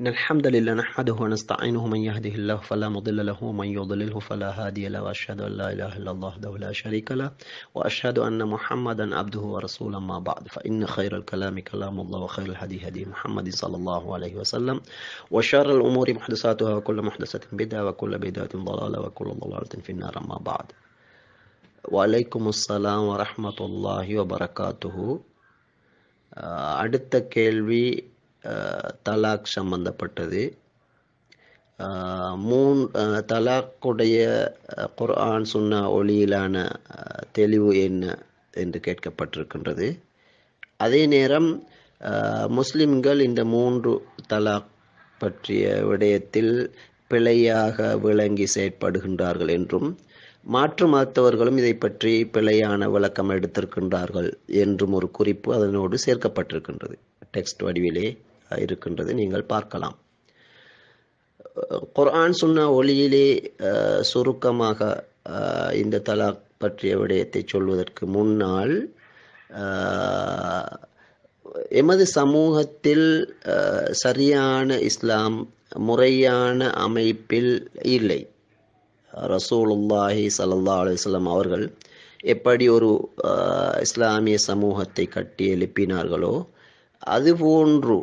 إن الحمد لله نحمده ونستعينه من يهده الله فلا مضل له ومن يضلله فلا هادي له وأشهد أن لا إله إلا الله وحده لا شريك له وأشهد أن محمدا عبده ورسولا ما بعد فإن خير الكلام كلام الله وخير الهدي هدي محمد صلى الله عليه وسلم وشر الأمور محدثاتها وكل محدثة بدعة وكل بدعة ضلالة وكل ضلالة في النار ما بعد وعليكم السلام ورحمة الله وبركاته அடுத்த آه، கேள்வி தலாக் சம்பந்தப்பட்டது மூன் தலாக்குடைய குர்ஆன் சுன்னா ஒளியிலான தெளிவு என்ன என்று கேட்கப்பட்டிருக்கின்றது அதே நேரம் முஸ்லிம்கள் இந்த மூன்று தலாக் பற்றிய விடயத்தில் பிழையாக விளங்கி செயற்படுகின்றார்கள் என்றும் மாற்று மருத்துவர்களும் இதை பற்றி பிழையான விளக்கம் எடுத்திருக்கின்றார்கள் என்றும் ஒரு குறிப்பு அதனோடு சேர்க்கப்பட்டிருக்கின்றது டெக்ஸ்ட் வடிவிலே இருக்கின்றது நீங்கள் பார்க்கலாம் குர்ஆன் சொன்ன ஒளியிலே சுருக்கமாக இந்த தலாக் பற்றிய விடயத்தை சொல்வதற்கு முன்னால் எமது சமூகத்தில் சரியான இஸ்லாம் முறையான அமைப்பில் இல்லை ரசூலுல்லாஹி சல்லா அலுவலாம் அவர்கள் எப்படி ஒரு இஸ்லாமிய சமூகத்தை கட்டி எழுப்பினார்களோ அதுபோன்று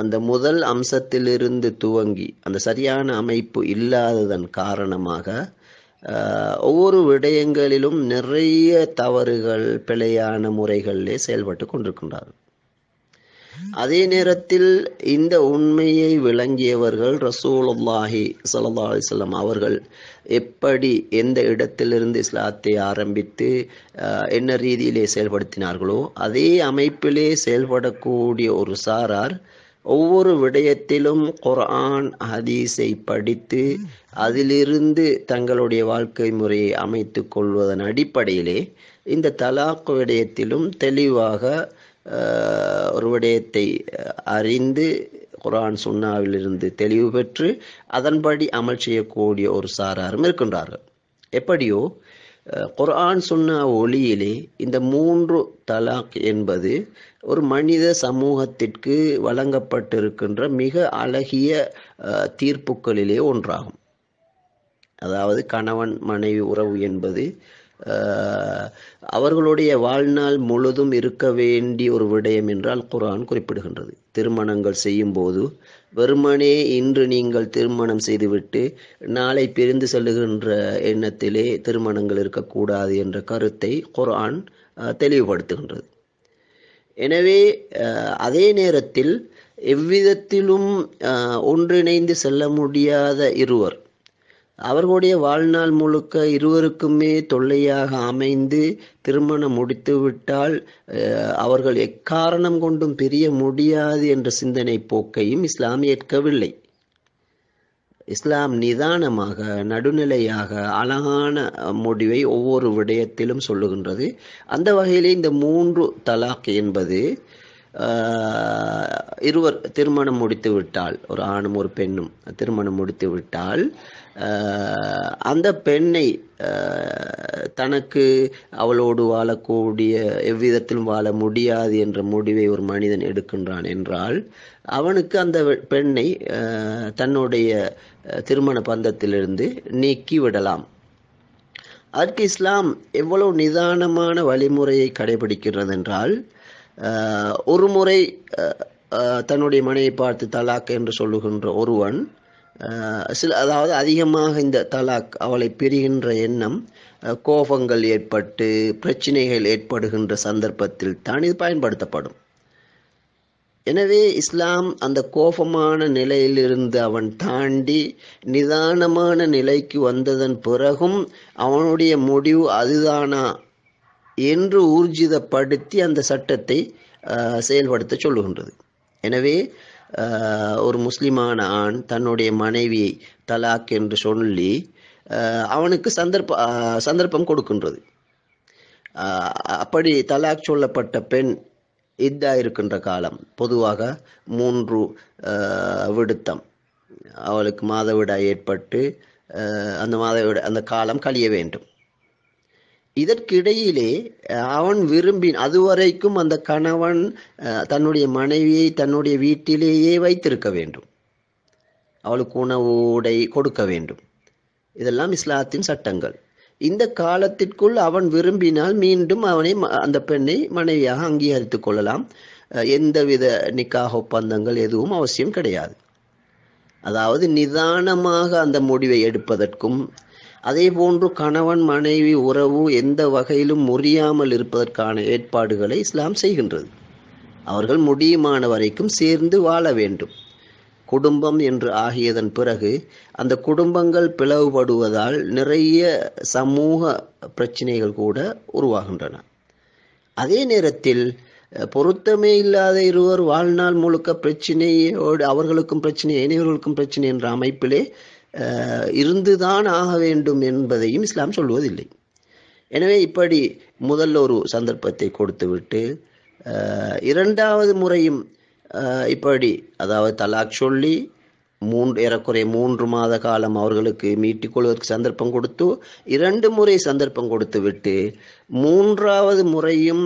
அந்த முதல் அம்சத்திலிருந்து துவங்கி அந்த சரியான அமைப்பு இல்லாததன் காரணமாக ஒவ்வொரு விடயங்களிலும் நிறைய தவறுகள் பிழையான முறைகளிலே செயல்பட்டு கொண்டிருக்கின்றார்கள் அதே நேரத்தில் இந்த உண்மையை விளங்கியவர்கள் ரசூலுல்லாஹி சல்லா அலிசல்லாம் அவர்கள் எப்படி எந்த இடத்திலிருந்து இஸ்லாத்தை ஆரம்பித்து என்ன ரீதியிலே செயல்படுத்தினார்களோ அதே அமைப்பிலே செயல்படக்கூடிய ஒரு சாரார் ஒவ்வொரு விடயத்திலும் குர்ஆன் ஹதீஸை படித்து அதிலிருந்து தங்களுடைய வாழ்க்கை முறையை அமைத்து கொள்வதன் அடிப்படையிலே இந்த தலாக் விடயத்திலும் தெளிவாக ஒரு விடயத்தை அறிந்து குரான் சுண்ணாவிலிருந்து தெளிவு பெற்று அதன்படி அமல் செய்யக்கூடிய ஒரு சாராரும் இருக்கின்றார்கள் எப்படியோ குர்ஆன் சொன்ன ஒளியிலே இந்த மூன்று தலாக் என்பது ஒரு மனித சமூகத்திற்கு வழங்கப்பட்டிருக்கின்ற மிக அழகிய தீர்ப்புகளிலே ஒன்றாகும் அதாவது கணவன் மனைவி உறவு என்பது அவர்களுடைய வாழ்நாள் முழுதும் இருக்க வேண்டிய ஒரு விடயம் என்றால் குரான் குறிப்பிடுகின்றது திருமணங்கள் செய்யும்போது வெறுமனே இன்று நீங்கள் திருமணம் செய்துவிட்டு நாளை பிரிந்து செல்லுகின்ற எண்ணத்திலே திருமணங்கள் இருக்கக்கூடாது என்ற கருத்தை குரான் தெளிவுபடுத்துகின்றது எனவே அதே நேரத்தில் எவ்விதத்திலும் ஒன்றிணைந்து செல்ல முடியாத இருவர் அவர்களுடைய வாழ்நாள் முழுக்க இருவருக்குமே தொல்லையாக அமைந்து திருமணம் முடித்துவிட்டால் அவர்கள் எக்காரணம் கொண்டும் பிரிய முடியாது என்ற சிந்தனை போக்கையும் இஸ்லாம் ஏற்கவில்லை இஸ்லாம் நிதானமாக நடுநிலையாக அழகான முடிவை ஒவ்வொரு விடயத்திலும் சொல்லுகின்றது அந்த வகையிலே இந்த மூன்று தலாக் என்பது இருவர் திருமணம் முடித்து விட்டால் ஒரு ஆணும் ஒரு பெண்ணும் திருமணம் முடித்து விட்டால் அந்த பெண்ணை தனக்கு அவளோடு வாழக்கூடிய எவ்விதத்திலும் வாழ முடியாது என்ற முடிவை ஒரு மனிதன் எடுக்கின்றான் என்றால் அவனுக்கு அந்த பெண்ணை தன்னுடைய திருமண பந்தத்திலிருந்து நீக்கி விடலாம் அதற்கு இஸ்லாம் எவ்வளவு நிதானமான வழிமுறையை கடைபிடிக்கிறது என்றால் ஒரு முறை தன்னுடைய மனையை பார்த்து தலாக் என்று சொல்லுகின்ற ஒருவன் சில அதாவது அதிகமாக இந்த தலாக் அவளை பிரிகின்ற எண்ணம் கோபங்கள் ஏற்பட்டு பிரச்சனைகள் ஏற்படுகின்ற சந்தர்ப்பத்தில் தான் இது பயன்படுத்தப்படும் எனவே இஸ்லாம் அந்த கோபமான நிலையிலிருந்து அவன் தாண்டி நிதானமான நிலைக்கு வந்ததன் பிறகும் அவனுடைய முடிவு அதுதானா என்று ஊர்ஜிதப்படுத்தி அந்த சட்டத்தை செயல்படுத்த சொல்லுகின்றது எனவே ஒரு முஸ்லிமான ஆண் தன்னுடைய மனைவியை தலாக் என்று சொல்லி அவனுக்கு சந்தர்ப்ப சந்தர்ப்பம் கொடுக்கின்றது அப்படி தலாக் சொல்லப்பட்ட பெண் இத்தா இருக்கின்ற காலம் பொதுவாக மூன்று விடுத்தம் அவளுக்கு மாதவிடாய் ஏற்பட்டு அந்த மாதவிடா அந்த காலம் கழிய வேண்டும் இதற்கிடையிலே அவன் விரும்பின் அதுவரைக்கும் அந்த கணவன் தன்னுடைய மனைவியை தன்னுடைய வீட்டிலேயே வைத்திருக்க வேண்டும் அவளுக்கு உணவோடை கொடுக்க வேண்டும் இதெல்லாம் இஸ்லாத்தின் சட்டங்கள் இந்த காலத்திற்குள் அவன் விரும்பினால் மீண்டும் அவனை அந்த பெண்ணை மனைவியாக அங்கீகரித்து கொள்ளலாம் எந்தவித நிக்காக ஒப்பந்தங்கள் எதுவும் அவசியம் கிடையாது அதாவது நிதானமாக அந்த முடிவை எடுப்பதற்கும் அதே போன்று கணவன் மனைவி உறவு எந்த வகையிலும் முறியாமல் இருப்பதற்கான ஏற்பாடுகளை இஸ்லாம் செய்கின்றது அவர்கள் முடியுமான வரைக்கும் சேர்ந்து வாழ வேண்டும் குடும்பம் என்று ஆகியதன் பிறகு அந்த குடும்பங்கள் பிளவுபடுவதால் நிறைய சமூக பிரச்சனைகள் கூட உருவாகின்றன அதே நேரத்தில் பொருத்தமே இல்லாத இருவர் வாழ்நாள் முழுக்க பிரச்சனையோடு அவர்களுக்கும் பிரச்சனை இணையவர்களுக்கும் பிரச்சனை என்ற அமைப்பிலே இருந்துதான் ஆக வேண்டும் என்பதையும் இஸ்லாம் சொல்வதில்லை எனவே இப்படி முதல் ஒரு சந்தர்ப்பத்தை கொடுத்துவிட்டு இரண்டாவது முறையும் இப்படி அதாவது தலாக் சொல்லி மூன்று ஏறக்குறைய மூன்று மாத காலம் அவர்களுக்கு மீட்டிக்கொள்வதற்கு சந்தர்ப்பம் கொடுத்து இரண்டு முறை சந்தர்ப்பம் கொடுத்து விட்டு மூன்றாவது முறையும்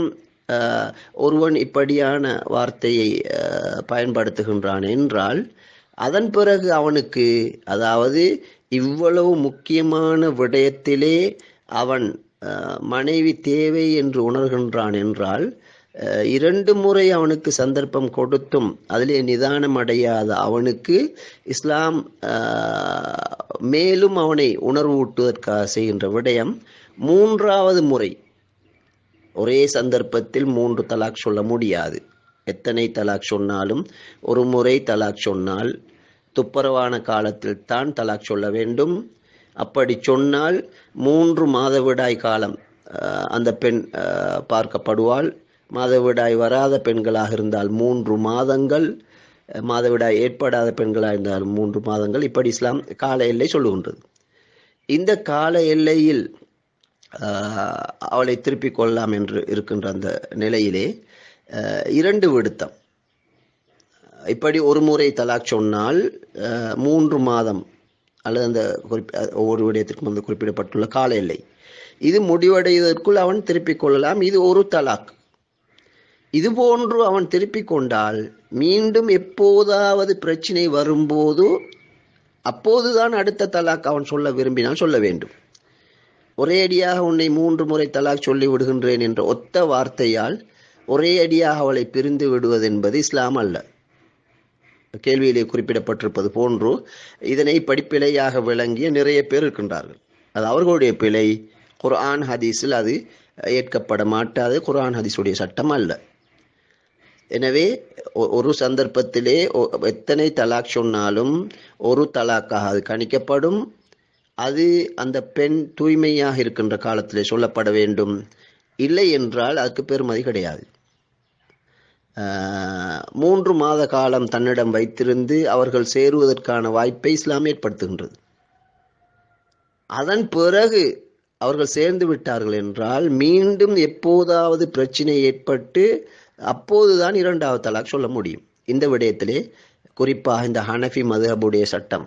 ஒருவன் இப்படியான வார்த்தையை பயன்படுத்துகின்றான் என்றால் அதன் பிறகு அவனுக்கு அதாவது இவ்வளவு முக்கியமான விடயத்திலே அவன் மனைவி தேவை என்று உணர்கின்றான் என்றால் இரண்டு முறை அவனுக்கு சந்தர்ப்பம் கொடுத்தும் அதிலே நிதானம் அடையாத அவனுக்கு இஸ்லாம் மேலும் அவனை உணர்வூட்டுவதற்காக செய்கின்ற விடயம் மூன்றாவது முறை ஒரே சந்தர்ப்பத்தில் மூன்று தலாக் சொல்ல முடியாது எத்தனை தலாக் சொன்னாலும் ஒரு முறை தலாக் சொன்னால் துப்புரவான காலத்தில் தான் தலாக் சொல்ல வேண்டும் அப்படி சொன்னால் மூன்று மாதவிடாய் காலம் அந்த பெண் பார்க்கப்படுவாள் மாதவிடாய் வராத பெண்களாக இருந்தால் மூன்று மாதங்கள் மாதவிடாய் ஏற்படாத பெண்களாக இருந்தால் மூன்று மாதங்கள் இப்படி இஸ்லாம் கால எல்லை சொல்லுகின்றது இந்த கால எல்லையில் அவளை திருப்பிக் கொள்ளலாம் என்று இருக்கின்ற அந்த நிலையிலே இரண்டு விடுத்தம் இப்படி ஒரு முறை தலாக் சொன்னால் மூன்று மாதம் அல்லது அந்த குறிப்பி ஒவ்வொரு விடயத்திற்கும் வந்து குறிப்பிடப்பட்டுள்ள கால எல்லை இது முடிவடைவதற்குள் அவன் திருப்பிக் கொள்ளலாம் இது ஒரு தலாக் இது போன்று அவன் திருப்பிக் கொண்டால் மீண்டும் எப்போதாவது பிரச்சனை வரும்போது அப்போதுதான் அடுத்த தலாக் அவன் சொல்ல விரும்பினால் சொல்ல வேண்டும் ஒரேடியாக உன்னை மூன்று முறை தலாக் சொல்லி விடுகின்றேன் என்ற ஒத்த வார்த்தையால் ஒரே அடியாக அவளை பிரிந்து விடுவது என்பது இஸ்லாம் அல்ல கேள்வியிலே குறிப்பிடப்பட்டிருப்பது போன்று இதனை படிப்பிழையாக விளங்கிய நிறைய பேர் இருக்கின்றார்கள் அது அவர்களுடைய பிழை குர்ஆன் ஹதீஸில் அது ஏற்கப்பட மாட்டாது குர்ஆன் ஹதீஸுடைய சட்டம் அல்ல எனவே ஒரு சந்தர்ப்பத்திலே எத்தனை தலாக் சொன்னாலும் ஒரு தலாக்காக அது கணிக்கப்படும் அது அந்த பெண் தூய்மையாக இருக்கின்ற காலத்திலே சொல்லப்பட வேண்டும் இல்லை என்றால் அதுக்கு பெருமதி கிடையாது மூன்று மாத காலம் தன்னிடம் வைத்திருந்து அவர்கள் சேருவதற்கான வாய்ப்பை இஸ்லாம் ஏற்படுத்துகின்றது அதன் பிறகு அவர்கள் சேர்ந்து விட்டார்கள் என்றால் மீண்டும் எப்போதாவது பிரச்சனை ஏற்பட்டு அப்போதுதான் இரண்டாவது தலாக் சொல்ல முடியும் இந்த விடயத்திலே குறிப்பாக இந்த ஹனஃபி மதுஹபுடைய சட்டம்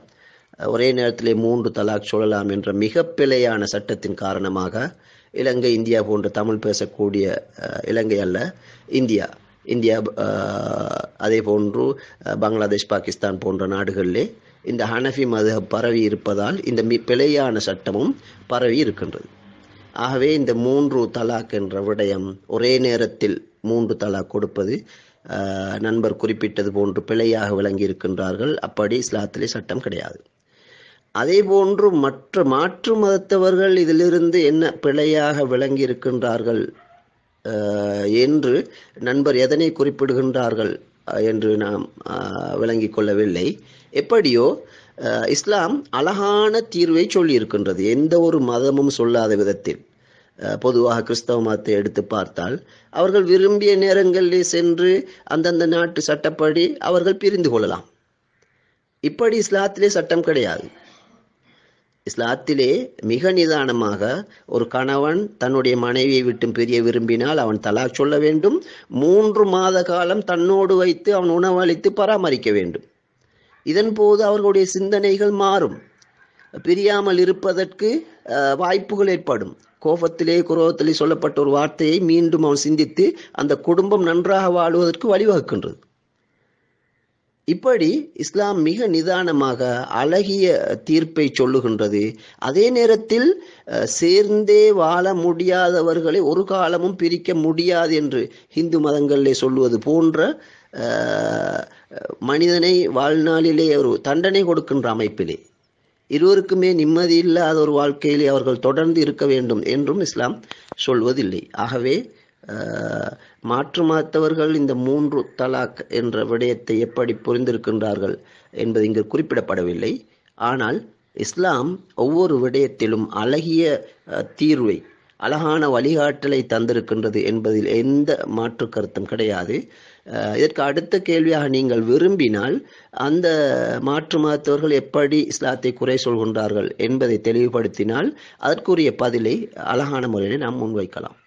ஒரே நேரத்திலே மூன்று தலாக் சொல்லலாம் என்ற மிக பிழையான சட்டத்தின் காரணமாக இலங்கை இந்தியா போன்ற தமிழ் பேசக்கூடிய இலங்கை அல்ல இந்தியா இந்தியா அதே போன்று பங்களாதேஷ் பாகிஸ்தான் போன்ற நாடுகளிலே இந்த ஹனஃபி மத பரவி இருப்பதால் இந்த பிழையான சட்டமும் பரவி இருக்கின்றது ஆகவே இந்த மூன்று தலாக் என்ற விடயம் ஒரே நேரத்தில் மூன்று தலாக் கொடுப்பது நண்பர் குறிப்பிட்டது போன்று பிழையாக விளங்கி இருக்கின்றார்கள் அப்படி இஸ்லாத்திலே சட்டம் கிடையாது அதே போன்று மற்ற மாற்று மதத்தவர்கள் இதிலிருந்து என்ன பிழையாக விளங்கி இருக்கின்றார்கள் என்று நண்பர் எதனை குறிப்பிடுகின்றார்கள் என்று நாம் விளங்கிக் கொள்ளவில்லை எப்படியோ இஸ்லாம் அழகான தீர்வை சொல்லியிருக்கின்றது எந்த ஒரு மதமும் சொல்லாத விதத்தில் பொதுவாக கிறிஸ்தவ மதத்தை எடுத்து பார்த்தால் அவர்கள் விரும்பிய நேரங்களில் சென்று அந்தந்த நாட்டு சட்டப்படி அவர்கள் பிரிந்து கொள்ளலாம் இப்படி இஸ்லாத்திலே சட்டம் கிடையாது இஸ்லாத்திலே மிக நிதானமாக ஒரு கணவன் தன்னுடைய மனைவியை விட்டு பிரிய விரும்பினால் அவன் தலாக் சொல்ல வேண்டும் மூன்று மாத காலம் தன்னோடு வைத்து அவன் உணவளித்து பராமரிக்க வேண்டும் இதன் போது அவர்களுடைய சிந்தனைகள் மாறும் பிரியாமல் இருப்பதற்கு வாய்ப்புகள் ஏற்படும் கோபத்திலே குரோகத்திலே சொல்லப்பட்ட ஒரு வார்த்தையை மீண்டும் அவன் சிந்தித்து அந்த குடும்பம் நன்றாக வாழ்வதற்கு வழிவகுக்கின்றது இப்படி இஸ்லாம் மிக நிதானமாக அழகிய தீர்ப்பை சொல்லுகின்றது அதே நேரத்தில் சேர்ந்தே வாழ முடியாதவர்களை ஒரு காலமும் பிரிக்க முடியாது என்று இந்து மதங்களிலே சொல்லுவது போன்ற மனிதனை வாழ்நாளிலே ஒரு தண்டனை கொடுக்கின்ற அமைப்பிலே இருவருக்குமே நிம்மதி இல்லாத ஒரு வாழ்க்கையிலே அவர்கள் தொடர்ந்து இருக்க வேண்டும் என்றும் இஸ்லாம் சொல்வதில்லை ஆகவே மாற்று மாத்தவர்கள் இந்த மூன்று தலாக் என்ற விடயத்தை எப்படி புரிந்திருக்கின்றார்கள் என்பது இங்கு குறிப்பிடப்படவில்லை ஆனால் இஸ்லாம் ஒவ்வொரு விடயத்திலும் அழகிய தீர்வை அழகான வழிகாட்டலை தந்திருக்கின்றது என்பதில் எந்த மாற்று கருத்தும் கிடையாது இதற்கு அடுத்த கேள்வியாக நீங்கள் விரும்பினால் அந்த மாற்று மதத்தவர்கள் எப்படி இஸ்லாத்தை குறை சொல்கின்றார்கள் என்பதை தெளிவுபடுத்தினால் அதற்குரிய பதிலை அழகான முறையில் நாம் முன்வைக்கலாம்